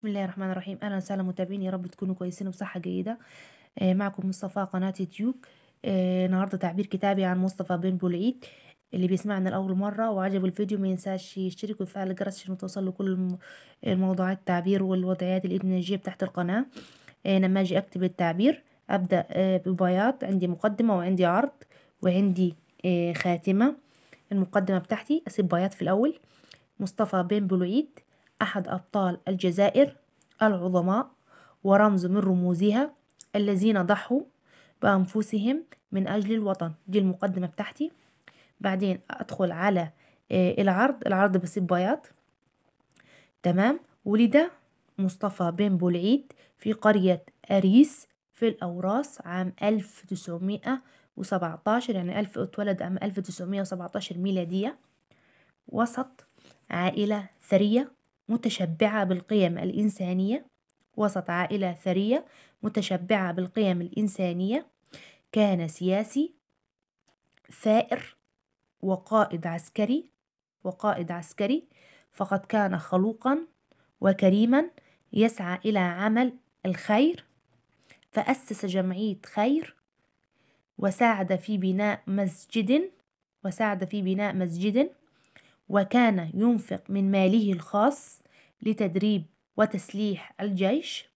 بسم الله الرحمن الرحيم اهلا وسهلا متابعيني يا رب تكونوا كويسين وبصحه جيده آه، معكم مصطفى قناه يوتيوب آه، النهارده تعبير كتابي عن مصطفى بن بولعيد اللي بيسمعنا لاول مره وعجبه الفيديو ما ينساش يشترك ويفعل الجرس عشان توصل له كل الموضوعات التعبير والوضعيات الادمنجيه بتاعت القناه آه لما اجي اكتب التعبير ابدا آه، ببياض عندي مقدمه وعندي عرض وعندي خاتمه المقدمه بتاعتي اسيب بياض في الاول مصطفى بن بولعيد أحد أبطال الجزائر العظماء ورمز من رموزها الذين ضحوا بأنفسهم من أجل الوطن دي المقدمة بتاعتي بعدين أدخل على آه، العرض العرض بسيب بياض تمام ولد مصطفى بن بولعيد في قرية أريس في الأوراس عام 1917 يعني ألف اتولد عام 1917 ميلادية وسط عائلة ثرية متشبعة بالقيم الإنسانية وسط عائلة ثرية متشبعة بالقيم الإنسانية كان سياسي ثائر وقائد عسكري وقائد عسكري فقد كان خلوقا وكريما يسعى إلى عمل الخير فأسس جمعية خير وساعد في بناء مسجد وساعد في بناء مسجد وكان ينفق من ماله الخاص لتدريب وتسليح الجيش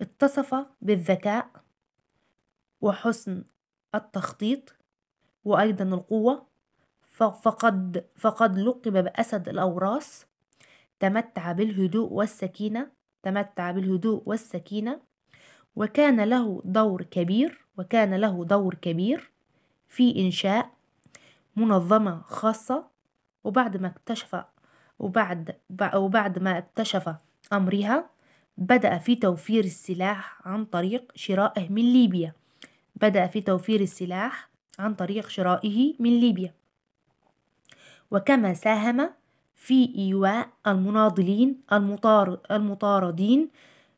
اتصف بالذكاء وحسن التخطيط وأيضا القوة فقد, فقد لقب بأسد الأوراس تمتع بالهدوء والسكينة تمتع بالهدوء والسكينة وكان له دور كبير وكان له دور كبير في إنشاء منظمة خاصة وبعد ما اكتشف وبعد وبعد ما اكتشف أمرها بدأ في توفير السلاح عن طريق شرائه من ليبيا بدأ في توفير السلاح عن طريق شرائه من ليبيا وكما ساهم في إيواء المناضلين المطاردين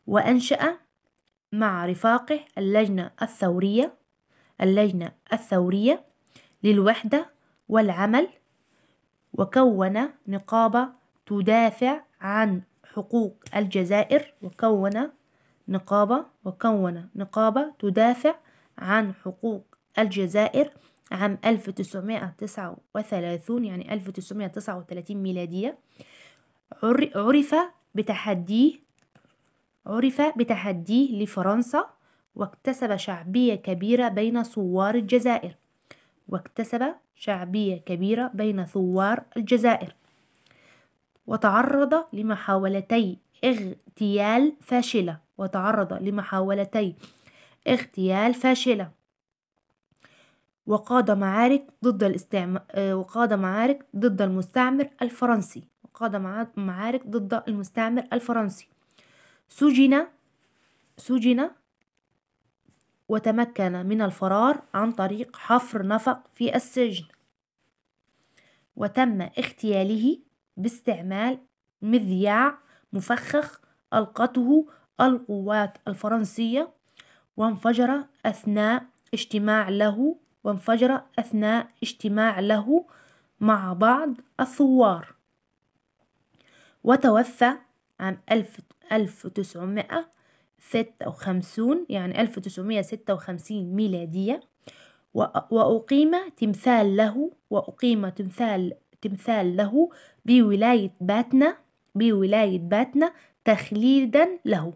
وأنشأ مع رفاقه اللجنة الثورية اللجنة الثورية للوحدة والعمل وكون نقابة تدافع عن حقوق الجزائر وكون نقابة وكون نقابة تدافع عن حقوق الجزائر عام 1939 يعني 1939 ميلادية عرف بتحديه عرف بتحديه لفرنسا واكتسب شعبية كبيرة بين صوار الجزائر واكتسب شعبية كبيرة بين ثوار الجزائر وتعرض لمحاولتي اغتيال فاشلة وتعرض لمحاولتي اغتيال فاشلة وقاد معارك ضد الاستعمار وقاد معارك ضد المستعمر الفرنسي وقاد معارك ضد المستعمر الفرنسي سجن سجن وتمكن من الفرار عن طريق حفر نفق في السجن وتم اغتياله باستعمال مذياع مفخخ ألقته القوات الفرنسية وانفجر أثناء اجتماع له وانفجر أثناء اجتماع له مع بعض الثوار وتوفى عام 1900 ستة وخمسون يعني ألف تسعمية ستة وخمسين ميلادية وأقيم تمثال له وأقيم تمثال تمثال له بولاية باتنا بولاية باتنا تخليدا له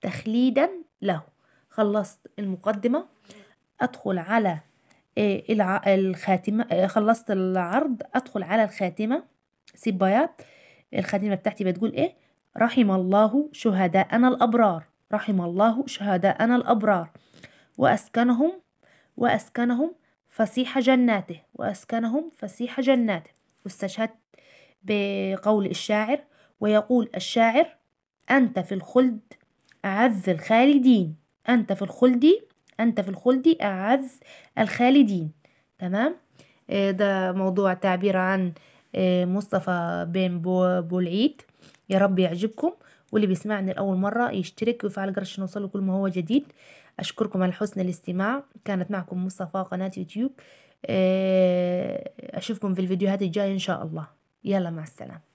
تخليدا له خلصت المقدمة أدخل على آه، الخاتمة آه، خلصت العرض أدخل على الخاتمة سيب الخاتمة بتاعتي بتقول إيه رحم الله شهداءنا الأبرار رحم الله شهداءنا الأبرار وأسكنهم وأسكنهم فسيح جناته وأسكنهم فسيح جناته واستشهد بقول الشاعر ويقول الشاعر أنت في الخلد أعز الخالدين أنت في الخلد أنت في الخلد أعز الخالدين تمام آه، ده موضوع تعبير عن آه، مصطفى بن بولعيد يا رب يعجبكم واللي بيسمعني لأول مرة يشترك ويفعل جرس عشان يوصله كل ما هو جديد أشكركم على حسن الاستماع كانت معكم مصطفى قناة يوتيوب آه، أشوفكم في الفيديوهات الجاية إن شاء الله يلا مع السلامة